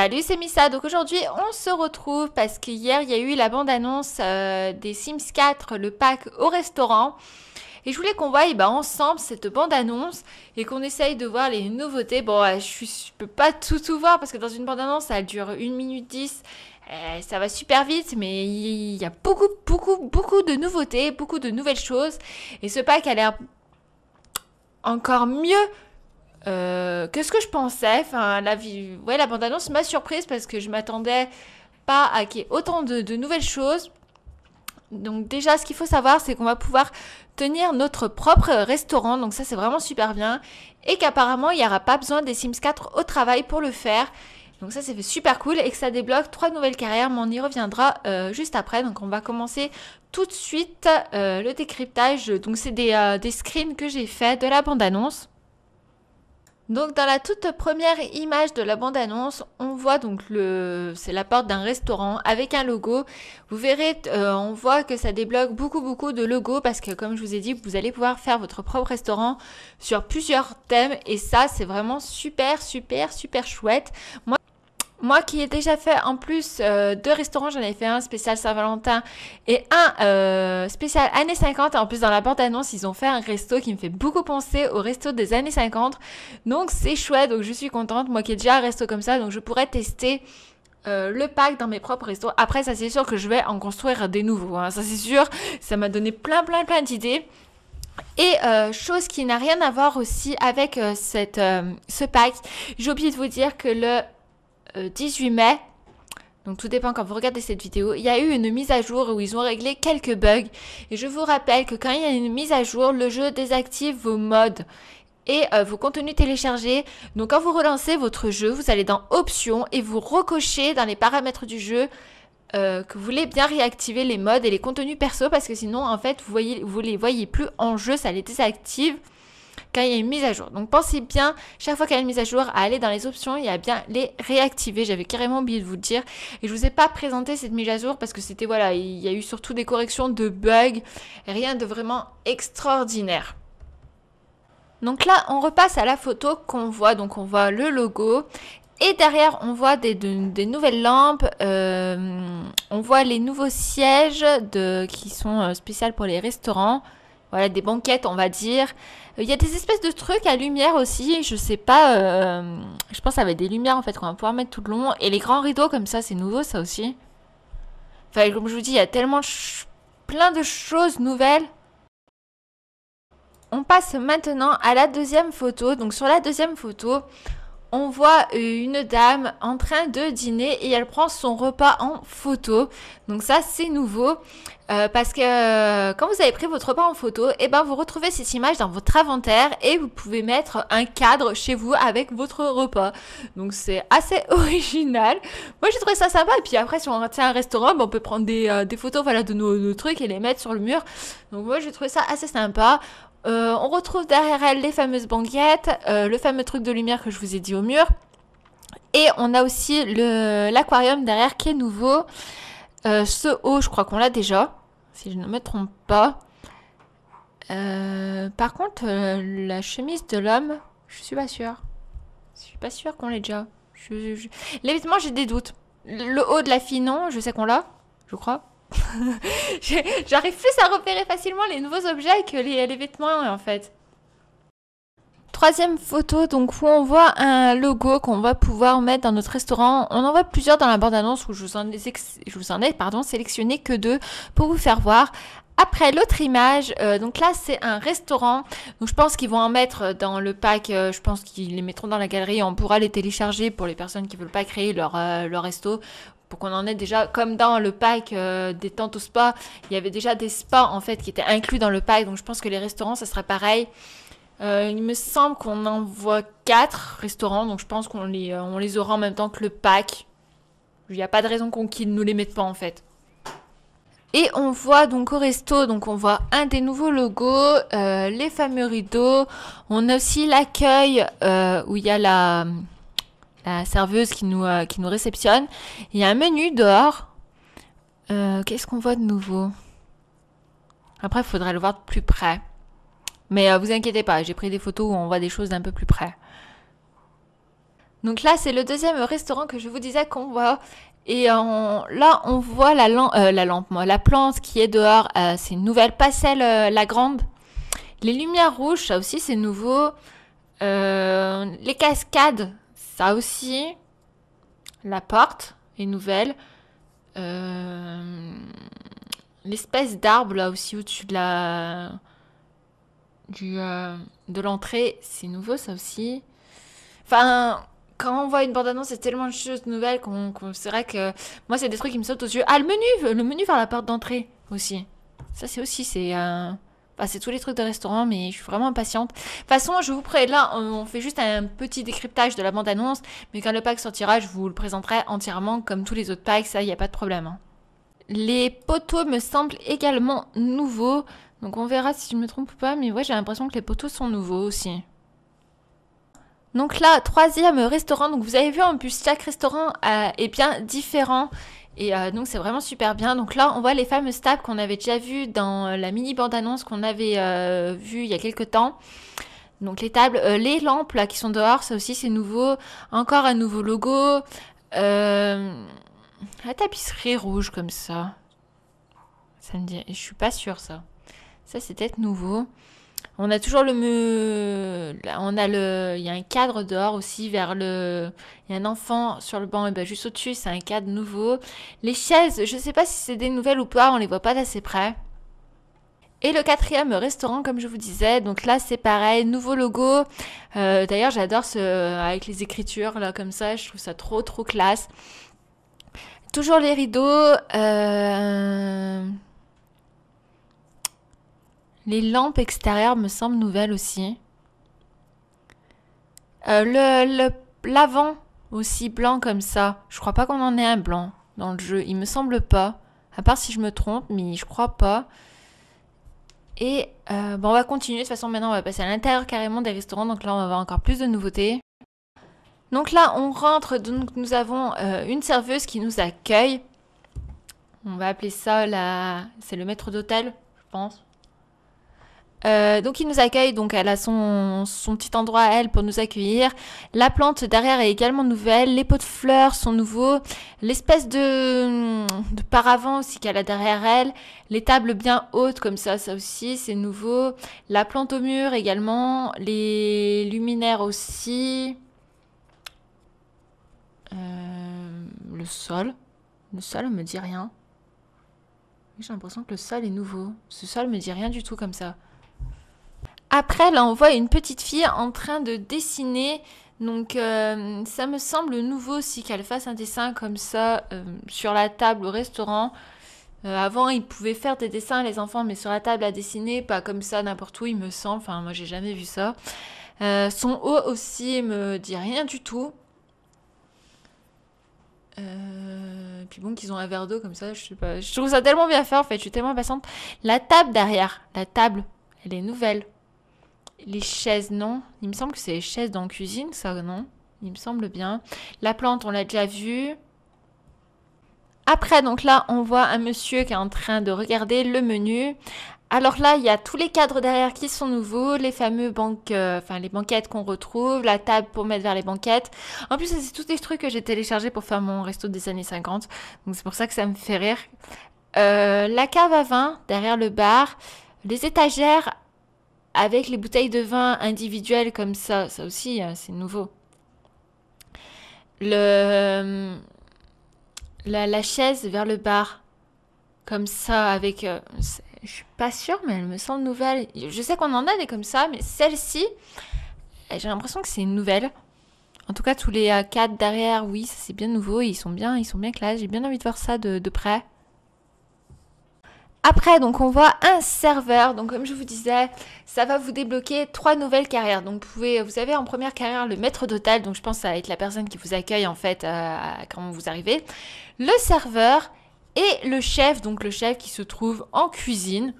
Salut, c'est Missa. Donc aujourd'hui, on se retrouve parce qu'hier, il y a eu la bande-annonce euh, des Sims 4, le pack au restaurant. Et je voulais qu'on voie eh ben, ensemble cette bande-annonce et qu'on essaye de voir les nouveautés. Bon, euh, je, ne peux pas tout tout voir parce que dans une bande-annonce, ça dure 1 minute 10. Euh, ça va super vite, mais il y a beaucoup, beaucoup, beaucoup de nouveautés, beaucoup de nouvelles choses. Et ce pack a l'air encore mieux euh, qu'est-ce que je pensais Enfin, la ouais, la bande-annonce m'a surprise parce que je m'attendais pas à qu'il y ait autant de, nouvelles choses. Donc déjà, ce qu'il faut savoir, c'est qu'on va pouvoir tenir notre propre restaurant. Donc ça, c'est vraiment super bien. Et qu'apparemment, il n'y aura pas besoin des Sims 4 au travail pour le faire. Donc ça, c'est super cool et que ça débloque trois nouvelles carrières, mais on y reviendra euh, juste après. Donc on va commencer tout de suite euh, le décryptage. Donc c'est des, des screens que j'ai fait de la bande-annonce. Donc dans la toute première image de la bande-annonce, on voit donc le c'est la porte d'un restaurant avec un logo. Vous verrez, euh, on voit que ça débloque beaucoup beaucoup de logos parce que comme je vous ai dit, vous allez pouvoir faire votre propre restaurant sur plusieurs thèmes et ça c'est vraiment super super super chouette. Moi qui ai déjà fait en plus euh, deux restaurants, j'en ai fait un spécial Saint-Valentin et un euh, spécial années 50. En plus dans la bande-annonce, ils ont fait un resto qui me fait beaucoup penser au resto des années 50. Donc c'est chouette, donc je suis contente. Moi qui ai déjà un resto comme ça, donc je pourrais tester euh, le pack dans mes propres restos. Après, ça c'est sûr que je vais en construire des nouveaux. Hein. Ça c'est sûr. Ça m'a donné plein, plein, plein d'idées. Et chose qui n'a rien à voir aussi avec cette, ce pack, j'ai oublié de vous dire que le 18 euh, mai. Donc tout dépend quand vous regardez cette vidéo. Il y a eu une mise à jour où ils ont réglé quelques bugs. Et je vous rappelle que quand il y a une mise à jour, le jeu désactive vos modes et euh, vos contenus téléchargés. Donc quand vous relancez votre jeu, vous allez dans Options et vous recochez dans les paramètres du jeu euh, que vous voulez bien réactiver les modes et les contenus perso parce que sinon en fait vous, voyez, vous les voyez plus en jeu, ça les désactive quand il y a une mise à jour. Donc pensez bien, chaque fois qu'il y a une mise à jour, à aller dans les options et à bien les réactiver. J'avais carrément oublié de vous le dire. Et je vous ai pas présenté cette mise à jour parce que c'était, voilà, il y a eu surtout des corrections de bugs, rien de vraiment extraordinaire. Donc là, on repasse à la photo qu'on voit. Donc on voit le logo et derrière, on voit des, nouvelles lampes, euh, on voit les nouveaux sièges qui sont euh, spéciales pour les restaurants voilà, des banquettes, on va dire. Euh, il y a des espèces de trucs à lumière aussi, je sais pas, euh, je pense avec des lumières en fait qu'on va pouvoir mettre tout le long. Et les grands rideaux comme ça, c'est nouveau ça aussi. Enfin, comme je vous dis, il y a tellement plein de choses nouvelles. On passe maintenant à la deuxième photo. Donc sur la deuxième photo, on voit une dame en train de dîner et elle prend son repas en photo. Donc ça c'est nouveau euh, parce que euh, quand vous avez pris votre repas en photo, et eh ben vous retrouvez cette image dans votre inventaire et vous pouvez mettre un cadre chez vous avec votre repas. Donc c'est assez original. Moi j'ai trouvé ça sympa. Et puis après si on retient un restaurant, ben, on peut prendre des, euh, des photos voilà de nos, nos, trucs et les mettre sur le mur. Donc moi j'ai trouvé ça assez sympa. Euh, on retrouve derrière elle les fameuses banquettes, euh, le fameux truc de lumière que je vous ai dit au mur. Et on a aussi l'aquarium derrière qui est nouveau. Euh, ce haut, je crois qu'on l'a déjà, si je ne me trompe pas. par contre, la chemise de l'homme, je suis pas sûre. Je suis pas sûre qu'on l'ait déjà. Je, L'évitement, j'ai des doutes. Le haut de la fille, non, je sais qu'on l'a, je crois. J'arrive plus à repérer facilement les nouveaux objets que les, vêtements en fait. Troisième photo, donc où on voit un logo qu'on va pouvoir mettre dans notre restaurant. On en voit plusieurs dans la bande-annonce où je vous en ai, pardon, sélectionné que deux pour vous faire voir. Après l'autre image, euh, donc là c'est un restaurant. Donc je pense qu'ils vont en mettre dans le pack. Euh, je pense qu'ils les mettront dans la galerie. On pourra les télécharger pour les personnes qui veulent pas créer leur euh, leur resto pour qu'on en ait déjà, comme dans le pack euh, des tentes au spa, il y avait déjà des spas en fait qui étaient inclus dans le pack. Donc je pense que les restaurants, ça sera pareil. Euh, il me semble qu'on en voit 4 restaurants, donc je pense qu'on les, euh, on les aura en même temps que le pack. Il n'y a pas de raison qu'on ne nous les mettent pas en fait. Et on voit donc au resto, donc on voit un des nouveaux logos, les fameux rideaux. On a aussi l'accueil où il y a la, la serveuse qui nous, euh, qui nous réceptionne. Il y a un menu dehors. Euh, qu'est-ce qu'on voit de nouveau Après, il faudrait le voir de plus près. Mais euh, vous inquiétez pas, j'ai pris des photos où on voit des choses d'un peu plus près. Donc là, c'est le deuxième restaurant que je vous disais qu'on voit. Et là, on voit la, lampe, la plante qui est dehors. c'est une nouvelle celle la Grande. Les lumières rouges, ça aussi, c'est nouveau. les cascades, aussi, la porte est nouvelle. Euh, l'espèce d'arbre là aussi au-dessus de la du euh, de l'entrée, c'est nouveau ça aussi. Enfin, quand on voit une bande-annonce, c'est tellement de choses nouvelles qu'on, c'est vrai que moi c'est des trucs qui me sautent aux yeux. Ah le menu, le menu vers la porte d'entrée aussi. Ça c'est aussi c'est un. Euh, c'est tous les trucs de restaurant, mais je suis vraiment impatiente. De toute façon, je vous prête là, on fait juste un petit décryptage de la bande-annonce, mais quand le pack sortira, je vous le présenterai entièrement comme tous les autres packs, ça, il n'y a pas de problème. Hein. Les poteaux me semblent également nouveaux, donc on verra si je me trompe ou pas, mais ouais, j'ai l'impression que les poteaux sont nouveaux aussi. Donc là, troisième restaurant. Donc vous avez vu, en plus, chaque restaurant est bien différent. Et euh, donc c'est vraiment super bien. Donc là, on voit les fameuses tables qu'on avait déjà vues dans euh, la mini bande-annonce qu'on avait euh, vue il y a quelques temps. Donc les tables, les lampes là qui sont dehors, ça aussi c'est nouveau. Encore un nouveau logo. la tapisserie rouge comme ça. Ça ne je suis pas sûre ça. Ça c'est peut-être nouveau. On a toujours le mur, on a le il y a un cadre dehors aussi vers le il y a un enfant sur le banc et ben juste au-dessus, c'est un cadre nouveau. Les chaises, je ne sais pas si c'est des nouvelles ou pas, on les voit pas d'assez près. Et le quatrième restaurant, comme je vous disais, donc là c'est pareil, nouveau logo. Euh, d'ailleurs, j'adore ce avec les écritures là comme ça, je trouve ça trop trop classe. Toujours les rideaux. Euh... Les lampes extérieures me semblent nouvelles aussi. Euh, le l'avant aussi blanc comme ça. Je crois pas qu'on en ait un blanc dans le jeu. Il me semble pas. À part si je me trompe, mais je crois pas. Et euh, bon, on va continuer. De toute façon, maintenant, on va passer à l'intérieur carrément des restaurants. Donc là, on va avoir encore plus de nouveautés. Donc là, on rentre. Donc nous avons euh, une serveuse qui nous accueille. On va appeler ça la... C'est le maître d'hôtel, je pense. Euh, donc il nous accueille, donc elle a son, petit endroit à elle pour nous accueillir. La plante derrière est également nouvelle, les pots de fleurs sont nouveaux, l'espèce de, paravent aussi qu'elle a derrière elle, les tables bien hautes comme ça, ça aussi c'est nouveau, la plante au mur également, les luminaires aussi, euh, le sol, le sol me dit rien. J'ai l'impression que le sol est nouveau. Ce sol me dit rien du tout comme ça. Après, là, on voit une petite fille en train de dessiner. Donc, euh, ça me semble nouveau aussi qu'elle fasse un dessin comme ça euh, sur la table au restaurant. Euh, avant, ils pouvaient faire des dessins, les enfants, mais sur la table à dessiner, pas comme ça n'importe où, il me semble. Enfin, moi, j'ai jamais vu ça. son haut aussi me dit rien du tout. puis bon, qu'ils ont un verre d'eau comme ça, je sais pas. Je trouve ça tellement bien fait en fait, je suis tellement patiente. La table derrière, la table, elle est nouvelle. Les chaises, non. Il me semble que c'est les chaises dans la cuisine, ça, non Il me semble bien. La plante, on l'a déjà vue. Après, donc là, on voit un monsieur qui est en train de regarder le menu. Alors là, il y a tous les cadres derrière qui sont nouveaux, les fameux banques, euh, enfin les banquettes qu'on retrouve, la table pour mettre vers les banquettes. En plus, c'est tous des trucs que j'ai téléchargés pour faire mon resto des années 50, donc c'est pour ça que ça me fait rire. Euh, la cave à vin derrière le bar, les étagères avec les bouteilles de vin individuelles comme ça, ça aussi, hein, c'est nouveau. Le, euh, la, chaise vers le bar, comme ça, avec... Euh, je suis pas sûre, mais elle me semble nouvelle. Je sais qu'on en a des comme ça, mais celle-ci, euh, j'ai l'impression que c'est une nouvelle. En tout cas, tous les cadres derrière, oui, c'est bien nouveau, ils sont bien, ils sont bien classe. J'ai bien envie de voir ça de près. Après, donc on voit un serveur. Donc comme je vous disais, ça va vous débloquer trois nouvelles carrières. Donc vous pouvez, vous avez en première carrière le maître d'hôtel. Donc je pense à ça être la personne qui vous accueille en fait euh, quand vous arrivez. Le serveur et le chef. Donc le chef qui se trouve en cuisine.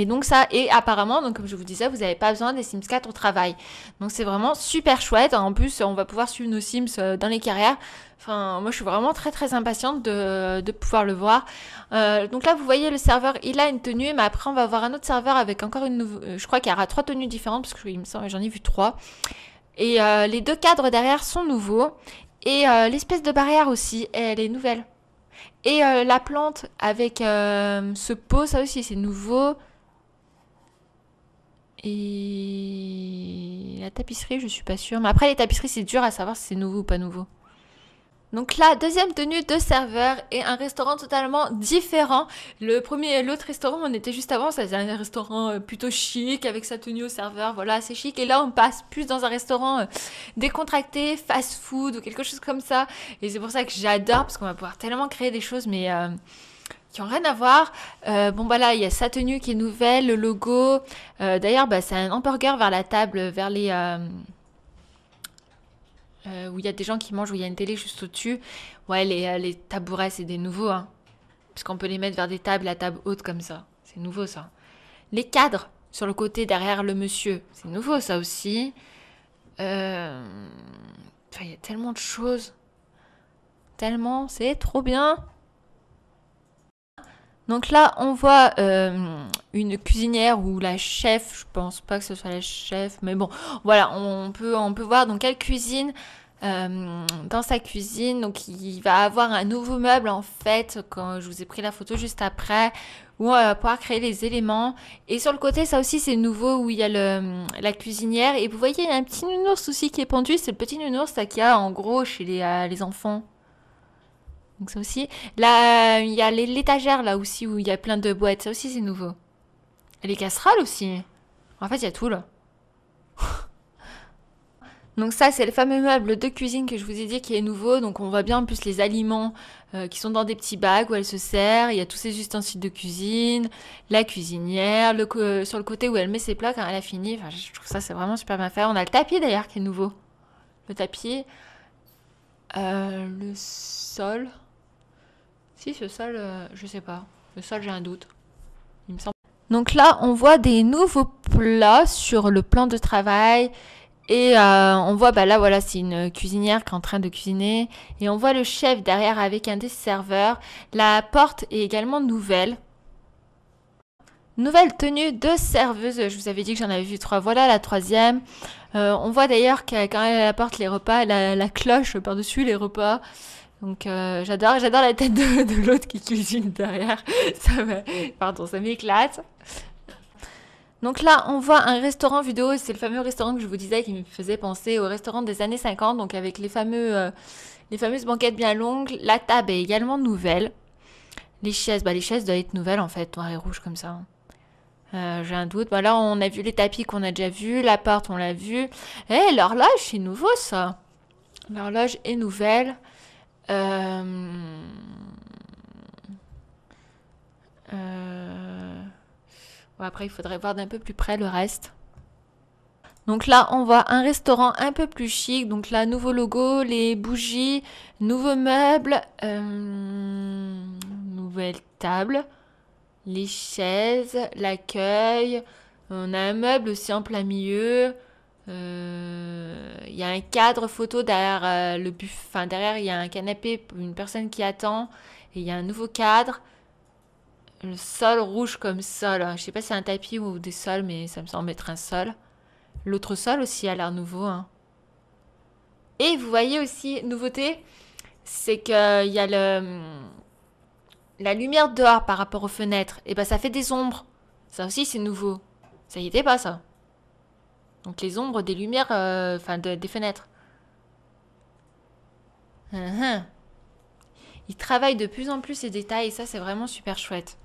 Et donc ça, et apparemment, donc comme je vous disais, vous n'avez pas besoin des Sims 4 au travail. Donc c'est vraiment super chouette. En plus, on va pouvoir suivre nos Sims euh, dans les carrières. Enfin, moi je suis vraiment très très impatiente de, pouvoir le voir. Euh, donc là, vous voyez, le serveur, il a une tenue, mais après on va avoir un autre serveur avec encore une nouvelle... Euh, je crois qu'il y aura trois tenues différentes, parce que il me semble, j'en ai vu trois. Et les deux cadres derrière sont nouveaux. Et l'espèce de barrière aussi, elle est nouvelle. Et la plante avec ce pot, ça aussi c'est nouveau. Et la tapisserie, je suis pas sûre. Mais après, les tapisseries, c'est dur à savoir si c'est nouveau ou pas nouveau. Donc là, deuxième tenue, de serveur et un restaurant totalement différent. Le premier, et l'autre restaurant, on était juste avant, c'était un restaurant euh, plutôt chic avec sa tenue au serveur, voilà, c'est chic. Et là, on passe plus dans un restaurant euh, décontracté, fast-food ou quelque chose comme ça. Et c'est pour ça que j'adore parce qu'on va pouvoir tellement créer des choses, mais euh, qui ont rien à voir. Euh, bon bah là, il y a sa tenue qui est nouvelle, le logo. Euh, d'ailleurs, bah, c'est un hamburger vers la table, vers les euh, où il y a des gens qui mangent, où il y a une télé juste au-dessus. Ouais, les, les tabourets, c'est des nouveaux, hein. Parce qu'on peut les mettre vers des tables la table haute comme ça. C'est nouveau ça. Les cadres sur le côté derrière le monsieur, c'est nouveau ça aussi. il y a tellement de choses. Tellement, c'est trop bien. Donc là, on voit euh, une cuisinière ou la chef, je pense pas que ce soit la chef, mais bon, voilà, on peut, on peut voir dans quelle cuisine. Euh, dans sa cuisine, donc il va avoir un nouveau meuble en fait, quand je vous ai pris la photo juste après, où on va pouvoir créer les éléments. Et sur le côté, ça aussi c'est nouveau, où il y a le, la cuisinière. Et vous voyez, il y a un petit nounours aussi qui est pendu, c'est le petit nounours qu'il y a en gros chez les euh, enfants. Donc ça aussi. Là, il y a l'étagère là aussi où il y a plein de boîtes. Ça aussi, c'est nouveau. les casseroles aussi. En fait, il y a tout là. Donc ça, c'est le fameux meuble de cuisine que je vous ai dit qui est nouveau. Donc on voit bien en plus les aliments euh, qui sont dans des petits bacs où elle se sert. Il y a tous ses ustensiles de cuisine, la cuisinière, le euh, sur le côté où elle met ses plats quand elle a fini. Enfin, je trouve ça, c'est vraiment super bien fait. On a le tapis d'ailleurs qui est nouveau. Le tapis, euh, le sol, si, ce sol, euh, je sais pas. Le sol, j'ai un doute. Il me semble. Donc là, on voit des nouveaux plats sur le plan de travail. Et euh, on voit, bah là, voilà, c'est une cuisinière qui est en train de cuisiner. Et on voit le chef derrière avec un des serveurs. La porte est également nouvelle. Nouvelle tenue de serveuse. Je vous avais dit que j'en avais vu trois. Voilà la troisième. Euh, on voit d'ailleurs que quand elle apporte les repas, la cloche par-dessus les repas. Donc euh, j'adore, j'adore la tête de, de l'autre qui cuisine derrière. Ça pardon, ça m'éclate. Donc là, on voit un restaurant vidéo, c'est le fameux restaurant que je vous disais qui me faisait penser au restaurant des années 50, donc avec les, fameux, euh, les fameuses banquettes bien longues. La table est également nouvelle. Les chaises, bah les chaises doivent être nouvelles en fait, noires et rouges comme ça. Euh, j'ai un doute. Bah là, on a vu les tapis qu'on a déjà vu, la porte on l'a vu. et eh, l'horloge, c'est nouveau ça. L'horloge est nouvelle. Euh, euh, après, il faudrait voir d'un peu plus près le reste. Donc là, on voit un restaurant un peu plus chic. Donc là, nouveau logo, les bougies, nouveaux meubles, euh, nouvelle table, les chaises, l'accueil. On a un meuble aussi en plein milieu. Il euh, y a un cadre photo derrière euh, le buffet. Enfin, derrière, il y a un canapé, une personne qui attend. Et il y a un nouveau cadre. Le sol rouge comme sol. Je sais pas si c'est un tapis ou des sols, mais ça me semble être un sol. L'autre sol aussi a l'air nouveau. Hein. Et vous voyez aussi, nouveauté, c'est qu'il y a le, la lumière dehors par rapport aux fenêtres. Et eh ben ça fait des ombres. Ça aussi, c'est nouveau. Ça y était pas, ça. Donc les ombres des lumières, euh, enfin des fenêtres. Uh-huh. Il travaille de plus en plus ces détails et ça c'est vraiment super chouette.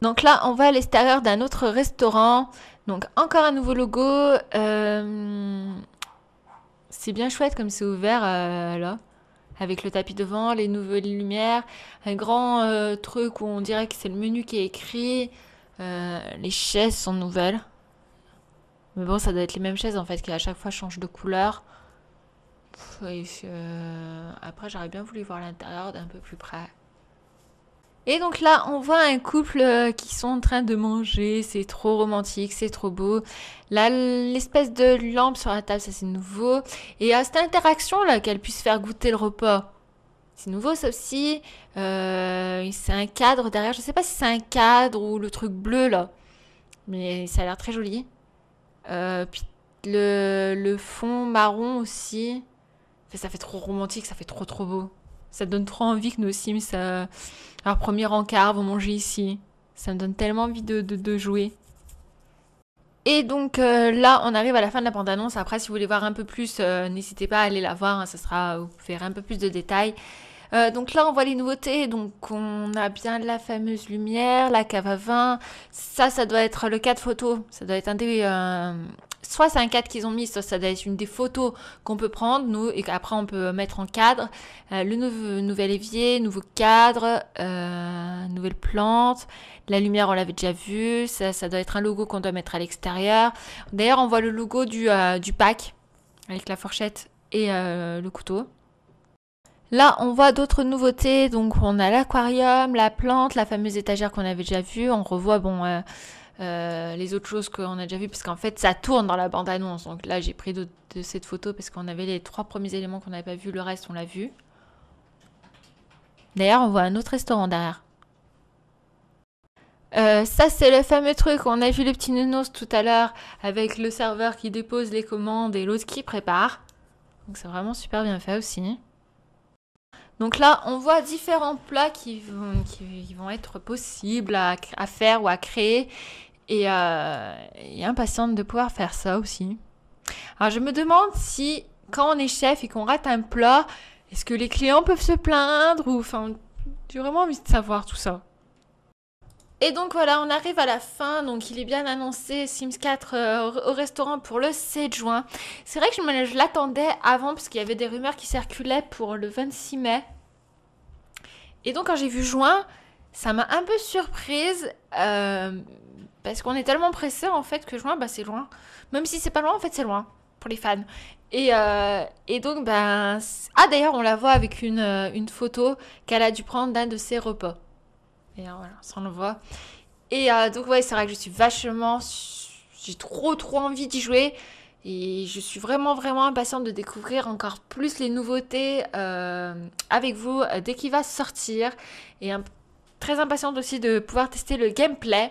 Donc là, on va à l'extérieur d'un autre restaurant. Donc encore un nouveau logo. Euh, c'est bien chouette comme c'est ouvert euh, là. Avec le tapis devant, les nouvelles lumières, un grand truc où on dirait que c'est le menu qui est écrit. les chaises sont nouvelles. Mais bon, ça doit être les mêmes chaises en fait, qui à chaque fois changent de couleur. Euh, après, j'aurais bien voulu voir l'intérieur d'un peu plus près. Et donc là, on voit un couple euh, qui sont en train de manger, c'est trop romantique, c'est trop beau. Là, l'espèce de lampe sur la table, ça c'est nouveau. Et à cette interaction là, qu'elle puisse faire goûter le repas, c'est nouveau, sauf si euh, c'est un cadre derrière. Je sais pas si c'est un cadre ou le truc bleu là, mais ça a l'air très joli. Euh, puis le, fond marron aussi. ça fait trop romantique, ça fait trop trop beau. Ça donne trop envie que nos Sims, leur premier encart, vont manger ici. Ça me donne tellement envie de, de, jouer. Et donc euh, là, on arrive à la fin de la bande-annonce. Après, si vous voulez voir un peu plus, euh, n'hésitez pas à aller la voir. Hein. ça sera, vous verrez un peu plus de détails. Euh, donc là, on voit les nouveautés. Donc on a bien la fameuse lumière, la cave à vin. Ça, ça doit être le cadre photo. Ça doit être un des... Euh, soit c'est un cadre qu'ils ont mis, soit ça doit être une des photos qu'on peut prendre, nous, et qu'après on peut mettre en cadre. Euh, le nouvel évier, nouveau cadre, nouvelle plante, la lumière on l'avait déjà vu, ça, ça, doit être un logo qu'on doit mettre à l'extérieur. D'ailleurs on voit le logo du, pack avec la fourchette et le couteau. Là, on voit d'autres nouveautés. Donc, on a l'aquarium, la plante, la fameuse étagère qu'on avait déjà vue. On revoit, bon, euh, euh, les autres choses qu'on a déjà vues, parce qu'en fait, ça tourne dans la bande-annonce. Donc là, j'ai pris de, cette photo parce qu'on avait les trois premiers éléments qu'on n'avait pas vus. Le reste, on l'a vu. D'ailleurs, on voit un autre restaurant derrière. Euh, ça, c'est le fameux truc. On a vu le petit nounours tout à l'heure avec le serveur qui dépose les commandes et l'autre qui prépare. Donc, c'est vraiment super bien fait aussi. Donc là, on voit différents plats qui vont, être possibles à, faire ou à créer. Et, euh, impatiente de pouvoir faire ça aussi. Alors je me demande si quand on est chef et qu'on rate un plat, est-ce que les clients peuvent se plaindre ou enfin, j'ai vraiment envie de savoir tout ça. Et donc voilà, on arrive à la fin. Donc il est bien annoncé Sims 4 euh, au restaurant pour le 7 juin. C'est vrai que je, l'attendais avant parce qu'il y avait des rumeurs qui circulaient pour le 26 mai. Et donc quand j'ai vu juin, ça m'a un peu surprise euh, parce qu'on est tellement pressé en fait que juin, bah c'est loin. Même si c'est pas loin, en fait c'est loin pour les fans. Et, euh, donc, ben. Ah d'ailleurs, on la voit avec une, une photo qu'elle a dû prendre d'un de ses repas. Et euh, voilà, ça on le voit. Et euh, donc ouais, c'est vrai que je suis vachement... J'ai trop trop envie d'y jouer. Et je suis vraiment vraiment impatiente de découvrir encore plus les nouveautés euh, avec vous dès qu'il va sortir. Et très impatiente aussi de pouvoir tester le gameplay.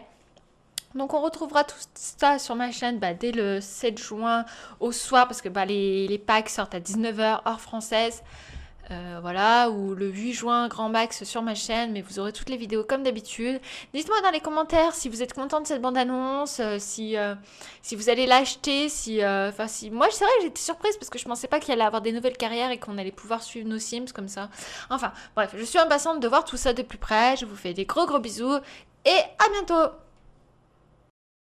Donc on retrouvera tout ça sur ma chaîne bah, dès le 7 juin au soir parce que bah, les, packs sortent à 19h hors française. Euh, voilà, ou le 8 juin, grand max sur ma chaîne, mais vous aurez toutes les vidéos comme d'habitude. Dites-moi dans les commentaires si vous êtes content de cette bande-annonce, euh, si, euh, si vous allez l'acheter, si... Enfin, si... Moi, c'est vrai j'étais surprise parce que je pensais pas qu'il allait avoir des nouvelles carrières et qu'on allait pouvoir suivre nos Sims comme ça. Enfin, bref, je suis impatiente de voir tout ça de plus près. Je vous fais des gros gros bisous et à bientôt